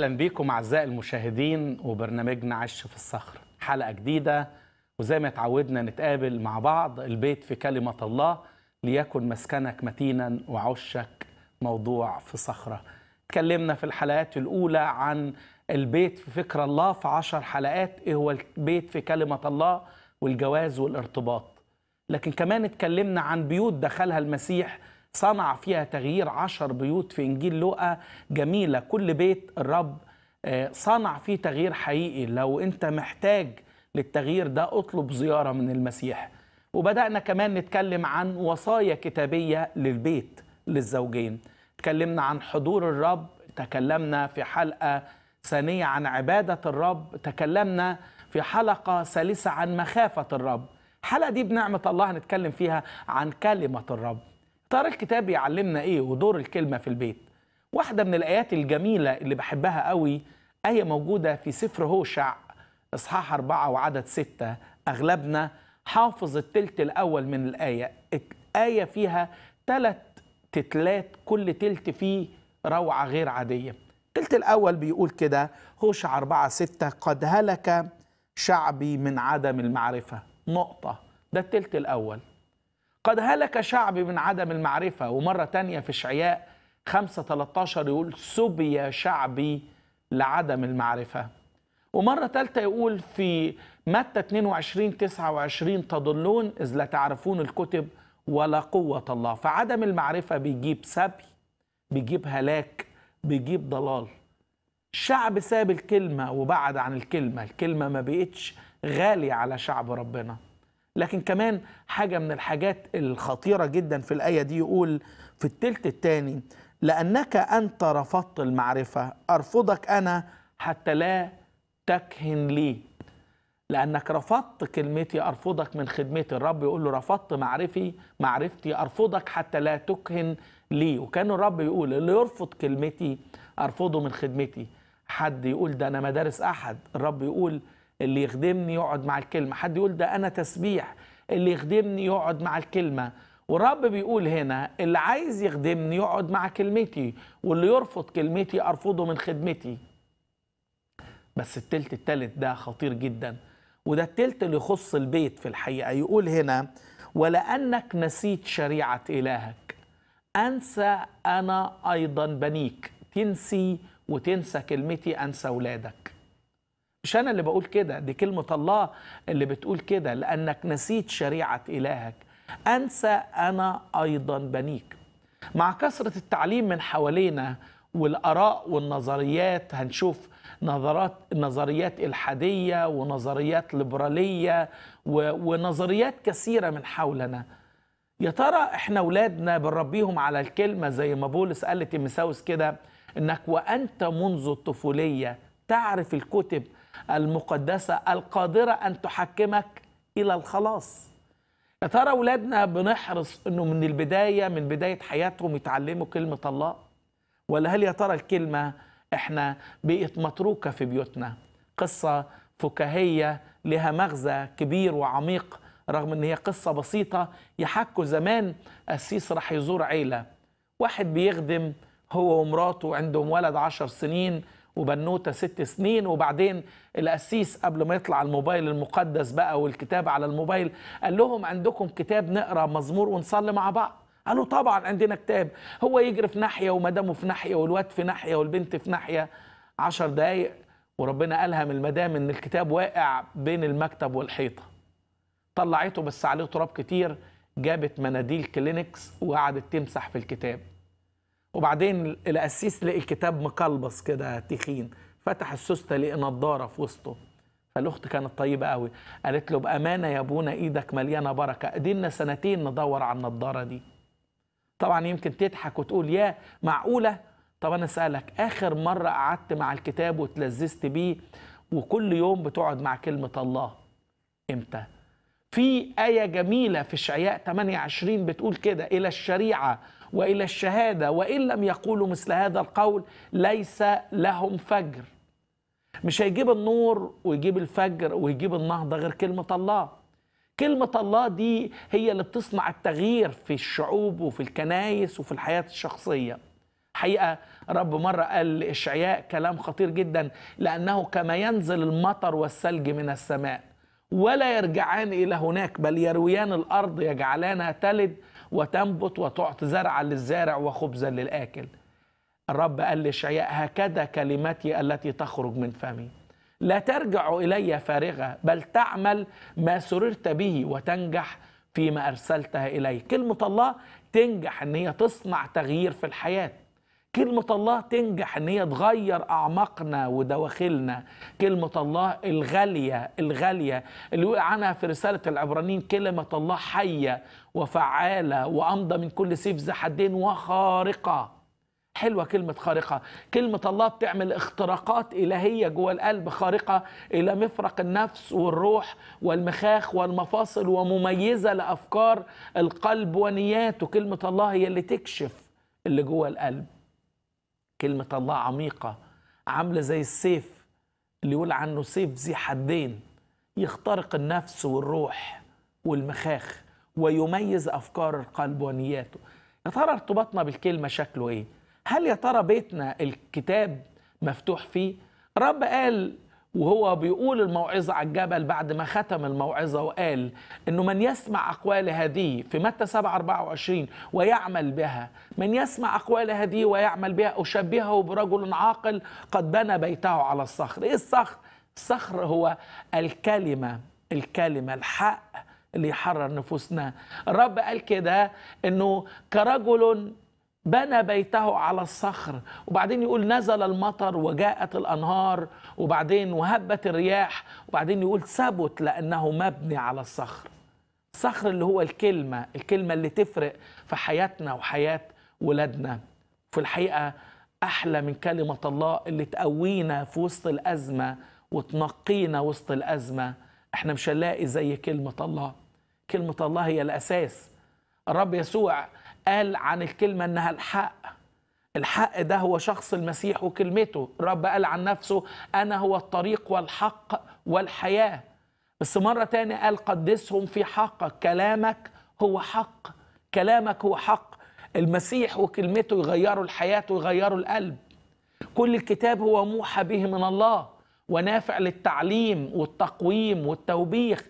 اهلا بيكم اعزائي المشاهدين وبرنامجنا عش في الصخر حلقه جديده وزي ما اتعودنا نتقابل مع بعض البيت في كلمه الله ليكن مسكنك متينا وعشك موضوع في صخره اتكلمنا في الحلقات الاولى عن البيت في فكر الله في عشر حلقات ايه هو البيت في كلمه الله والجواز والارتباط لكن كمان اتكلمنا عن بيوت دخلها المسيح صنع فيها تغيير عشر بيوت في إنجيل لوقا جميلة كل بيت الرب آه، صنع فيه تغيير حقيقي لو أنت محتاج للتغيير ده اطلب زيارة من المسيح وبدأنا كمان نتكلم عن وصايا كتابية للبيت للزوجين تكلمنا عن حضور الرب تكلمنا في حلقة ثانية عن عبادة الرب تكلمنا في حلقة ثالثة عن مخافة الرب الحلقة دي بنعمة الله هنتكلم فيها عن كلمة الرب ترى الكتاب يعلمنا ايه ودور الكلمه في البيت واحده من الايات الجميله اللي بحبها قوي ايه موجوده في سفر هوشع اصحاح أربعة وعدد ستة اغلبنا حافظ التلت الاول من الايه الايه فيها ثلاث تتلات كل تلت فيه روعه غير عاديه التلت الاول بيقول كده هوشع أربعة ستة قد هلك شعبي من عدم المعرفه نقطه ده التلت الاول قد هلك شعبي من عدم المعرفة ومرة تانية في شعياء 5 13 يقول سبي شعبي لعدم المعرفة ومرة تالتة يقول في متى 22 29 تضلون إذ لا تعرفون الكتب ولا قوة الله فعدم المعرفة بيجيب سبي بيجيب هلاك بيجيب ضلال شعب ساب الكلمة وبعد عن الكلمة الكلمة ما بقتش غالية على شعب ربنا لكن كمان حاجة من الحاجات الخطيرة جدا في الآية دي يقول في التلت الثاني لأنك أنت رفضت المعرفة أرفضك أنا حتى لا تكهن لي لأنك رفضت كلمتي أرفضك من خدمتي الرب يقول له رفضت معرفي معرفتي أرفضك حتى لا تكهن لي وكان الرب يقول اللي يرفض كلمتي أرفضه من خدمتي حد يقول ده أنا ما دارس أحد الرب يقول اللي يخدمني يقعد مع الكلمة حد يقول ده أنا تسبيح اللي يخدمني يقعد مع الكلمة والرب بيقول هنا اللي عايز يخدمني يقعد مع كلمتي واللي يرفض كلمتي أرفضه من خدمتي بس التلت التالت ده خطير جدا وده التلت اللي يخص البيت في الحقيقة يقول هنا ولأنك نسيت شريعة إلهك أنسى أنا أيضا بنيك تنسي وتنسى كلمتي أنسى أولادك مش أنا اللي بقول كده دي كلمة الله اللي بتقول كده لأنك نسيت شريعة إلهك أنسى أنا أيضا بنيك مع كثرة التعليم من حوالينا والآراء والنظريات هنشوف نظرات نظريات إلحادية ونظريات ليبرالية ونظريات كثيرة من حولنا يا ترى احنا ولادنا بنربيهم على الكلمة زي ما بولس قال لتيمساوس كده انك وانت منذ الطفولية تعرف الكتب المقدسة القادرة أن تحكمك إلى الخلاص يا ترى أولادنا بنحرص أنه من البداية من بداية حياتهم يتعلموا كلمة الله ولا هل يا ترى الكلمة إحنا بقت متروكة في بيوتنا قصة فكاهية لها مغزى كبير وعميق رغم ان هي قصة بسيطة يحكوا زمان قسيس راح يزور عيلة واحد بيخدم هو ومراته عندهم ولد عشر سنين وبنوته ست سنين وبعدين القسيس قبل ما يطلع الموبايل المقدس بقى والكتاب على الموبايل قال لهم عندكم كتاب نقرا مزمور ونصلي مع بعض قالوا طبعا عندنا كتاب هو يجري في ناحيه ومدامه في ناحيه والواد في ناحيه والبنت في ناحيه عشر دقايق وربنا ألهم المدام إن الكتاب واقع بين المكتب والحيطة طلعته بس عليه تراب كتير جابت مناديل كلينكس وقعدت تمسح في الكتاب وبعدين القسيس لقي الكتاب مقلبص كده تخين فتح السوسته لقي نضاره في وسطه فالاخت كانت طيبه قوي قالت له بامانه يا ابونا ايدك مليانه بركه قدرنا سنتين ندور على النضاره دي طبعا يمكن تضحك وتقول يا معقوله طب انا اسالك اخر مره قعدت مع الكتاب وتلذذت بيه وكل يوم بتقعد مع كلمه الله امتى في آية جميلة في شعياء 28 بتقول كده إلى الشريعة وإلى الشهادة وإن لم يقولوا مثل هذا القول ليس لهم فجر مش هيجيب النور ويجيب الفجر ويجيب النهضة غير كلمة الله كلمة الله دي هي اللي بتصنع التغيير في الشعوب وفي الكنايس وفي الحياة الشخصية حقيقة رب مرة قال لإشعياء كلام خطير جدا لأنه كما ينزل المطر والثلج من السماء ولا يرجعان إلى هناك بل يرويان الأرض يجعلانها تلد وتنبت وتعطي زرعا للزارع وخبزا للآكل الرب قال لشعياء هكذا كلمتي التي تخرج من فمي لا ترجع إلي فارغة بل تعمل ما سررت به وتنجح فيما أرسلتها إلي كلمة الله تنجح أن هي تصنع تغيير في الحياة كلمة الله تنجح ان هي تغير اعماقنا ودواخلنا كلمة الله الغالية الغالية اللي وقع عنها في رسالة العبرانيين كلمة الله حية وفعالة وامضى من كل سيف ذا حدين وخارقة حلوة كلمة خارقة كلمة الله بتعمل اختراقات إلهية جوه القلب خارقة إلى مفرق النفس والروح والمخاخ والمفاصل ومميزة لأفكار القلب ونياته كلمة الله هي اللي تكشف اللي جوه القلب كلمة الله عميقة عاملة زي السيف اللي يقول عنه سيف ذي حدين يخترق النفس والروح والمخاخ ويميز أفكار القلب ونياته يا ترى ارتباطنا بالكلمة شكله إيه؟ هل يا ترى بيتنا الكتاب مفتوح فيه؟ رب قال وهو بيقول الموعظة على الجبل بعد ما ختم الموعظة وقال إنه من يسمع أقوال هذه في متى 7 24 ويعمل بها من يسمع أقوال هذه ويعمل بها أشبهه برجل عاقل قد بنى بيته على الصخر إيه الصخر؟ الصخر هو الكلمة الكلمة الحق اللي يحرر نفوسنا الرب قال كده إنه كرجل بنى بيته على الصخر وبعدين يقول نزل المطر وجاءت الانهار وبعدين وهبت الرياح وبعدين يقول ثبت لانه مبني على الصخر الصخر اللي هو الكلمه الكلمه اللي تفرق في حياتنا وحياه ولادنا في الحقيقه احلى من كلمه الله اللي تقوينا في وسط الازمه وتنقينا وسط الازمه احنا مش هنلاقي زي كلمه الله كلمه الله هي الاساس الرب يسوع قال عن الكلمة أنها الحق الحق ده هو شخص المسيح وكلمته الرب قال عن نفسه أنا هو الطريق والحق والحياة بس مرة تانية قال قدسهم في حقك كلامك هو حق كلامك هو حق المسيح وكلمته يغيروا الحياة ويغيروا القلب كل الكتاب هو موحى به من الله ونافع للتعليم والتقويم والتوبيخ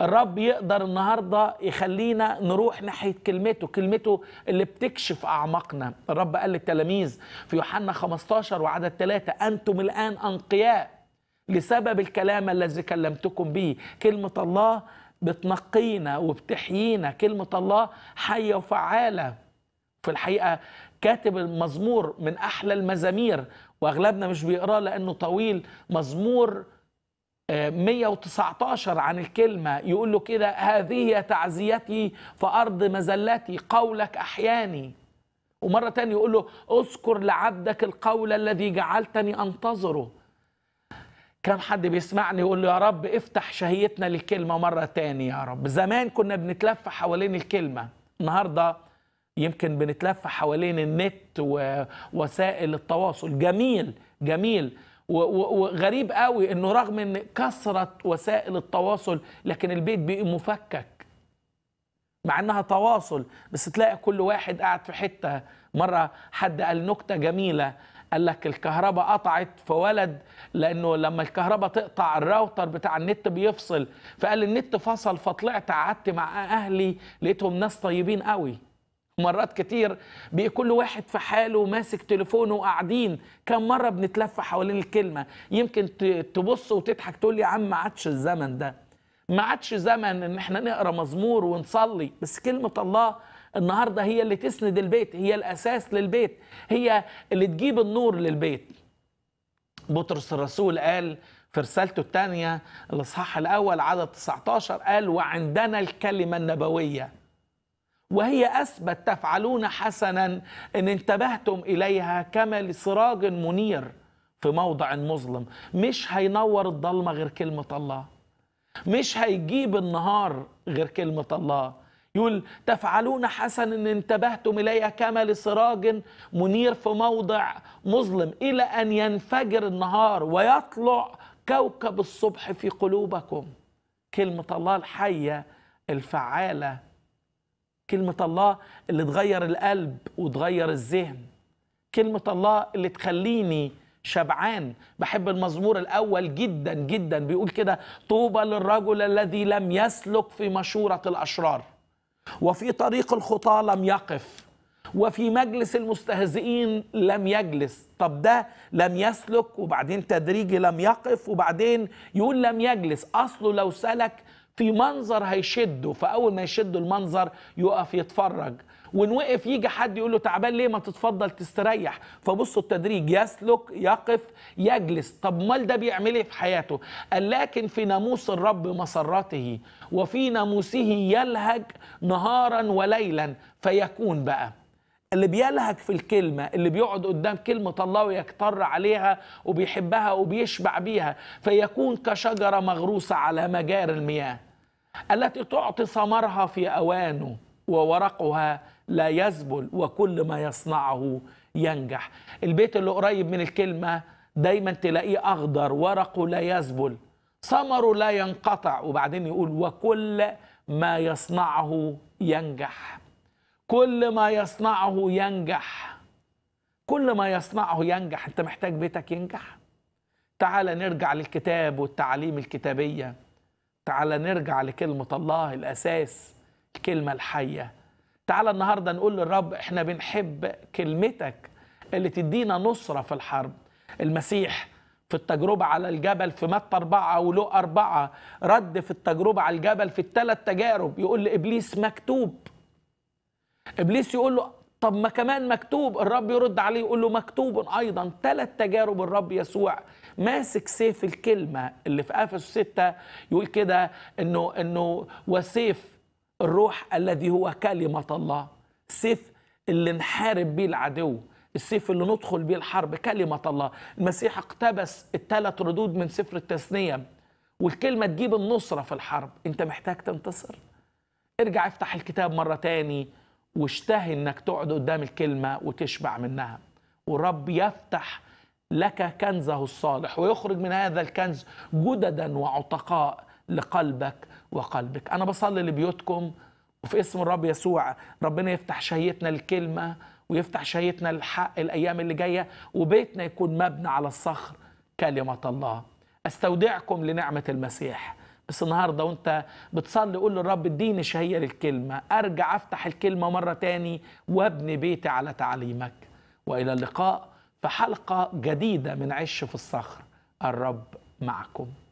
الرب يقدر النهارده يخلينا نروح ناحيه كلمته كلمته اللي بتكشف اعماقنا الرب قال للتلاميذ في يوحنا 15 وعدد 3 انتم الان انقياء لسبب الكلام الذي كلمتكم به كلمه الله بتنقينا وبتحيينا كلمه الله حيه وفعاله في الحقيقه كاتب المزمور من احلى المزامير واغلبنا مش بيقراه لانه طويل مزمور 119 عن الكلمة يقول له كده هذه تعزيتي فأرض مزلتي قولك أحياني ومرة تانية يقول له أذكر لعبدك القول الذي جعلتني أنتظره كم حد بيسمعني يقول له يا رب افتح شهيتنا للكلمة مرة تانية يا رب زمان كنا بنتلف حوالين الكلمة النهاردة يمكن بنتلف حوالين النت ووسائل التواصل جميل جميل وغريب قوي انه رغم ان كثرت وسائل التواصل لكن البيت بقي مفكك مع انها تواصل بس تلاقي كل واحد قاعد في حتة مرة حد قال نكتة جميلة قال لك الكهرباء قطعت فولد لانه لما الكهرباء تقطع الراوتر بتاع النت بيفصل فقال النت فصل فطلعت قعدت مع اهلي لقيتهم ناس طيبين قوي مرات كتير كل واحد في حاله ماسك تليفونه وقاعدين كم مره بنتلف حوالين الكلمه يمكن تبص وتضحك تقول لي يا عم ما عادش الزمن ده ما عادش زمن ان احنا نقرا مزمور ونصلي بس كلمه الله النهارده هي اللي تسند البيت هي الاساس للبيت هي اللي تجيب النور للبيت بطرس الرسول قال في رسالته الثانيه الاصحاح الاول عدد 19 قال وعندنا الكلمه النبويه وهي أثبت تفعلون حسنا إن انتبهتم إليها كما لسراج منير في موضع مظلم مش هينور الضلمة غير كلمة الله مش هيجيب النهار غير كلمة الله يقول تفعلون حسنا إن انتبهتم إليها كما لسراج منير في موضع مظلم إلى أن ينفجر النهار ويطلع كوكب الصبح في قلوبكم كلمة الله الحية الفعالة كلمة الله اللي تغير القلب وتغير الذهن كلمة الله اللي تخليني شبعان بحب المزمور الأول جدا جدا بيقول كده طوبى للرجل الذي لم يسلك في مشورة الأشرار وفي طريق الخطى لم يقف وفي مجلس المستهزئين لم يجلس طب ده لم يسلك وبعدين تدريجي لم يقف وبعدين يقول لم يجلس أصله لو سلك في منظر هيشده فاول ما يشده المنظر يقف يتفرج وان وقف يجي حد يقول له تعبان ليه ما تتفضل تستريح فبصوا التدريج يسلك يقف يجلس طب مال ده بيعمل ايه في حياته قال لكن في ناموس الرب مسرته وفي ناموسه يلهج نهارا وليلا فيكون بقى اللي بيلهج في الكلمة اللي بيقعد قدام كلمة الله ويكتر عليها وبيحبها وبيشبع بيها فيكون كشجرة مغروسة على مجاري المياه التي تعطي ثمرها في أوانه وورقها لا يذبل وكل ما يصنعه ينجح البيت اللي قريب من الكلمة دايما تلاقيه أخضر ورقه لا يذبل ثمره لا ينقطع وبعدين يقول وكل ما يصنعه ينجح كل ما يصنعه ينجح كل ما يصنعه ينجح انت محتاج بيتك ينجح تعال نرجع للكتاب والتعاليم الكتابيه تعالى نرجع لكلمة الله الأساس الكلمة الحية تعالى النهاردة نقول للرب احنا بنحب كلمتك اللي تدينا نصرة في الحرب المسيح في التجربة على الجبل في متى أربعة ولو أربعة رد في التجربة على الجبل في الثلاث تجارب يقول لإبليس مكتوب إبليس يقول له طب ما كمان مكتوب الرب يرد عليه يقول له مكتوب ايضا ثلاث تجارب الرب يسوع ماسك سيف الكلمه اللي في افس 6 يقول كده انه انه وسيف الروح الذي هو كلمه الله سيف اللي نحارب بيه العدو السيف اللي ندخل بيه الحرب كلمه الله المسيح اقتبس الثلاث ردود من سفر التثنيه والكلمه تجيب النصره في الحرب انت محتاج تنتصر ارجع افتح الكتاب مره تاني واشتهي انك تقعد قدام الكلمه وتشبع منها ورب يفتح لك كنزه الصالح ويخرج من هذا الكنز جددا وعتقاء لقلبك وقلبك انا بصلي لبيوتكم وفي اسم الرب يسوع ربنا يفتح شهيتنا الكلمه ويفتح شهيتنا الحق الايام اللي جايه وبيتنا يكون مبنى على الصخر كلمه الله استودعكم لنعمه المسيح بس النهارده وانت بتصلي قول للرب اديني شهيه للكلمه ارجع افتح الكلمه مره تاني وابني بيتي على تعليمك والى اللقاء في حلقه جديده من عش في الصخر الرب معكم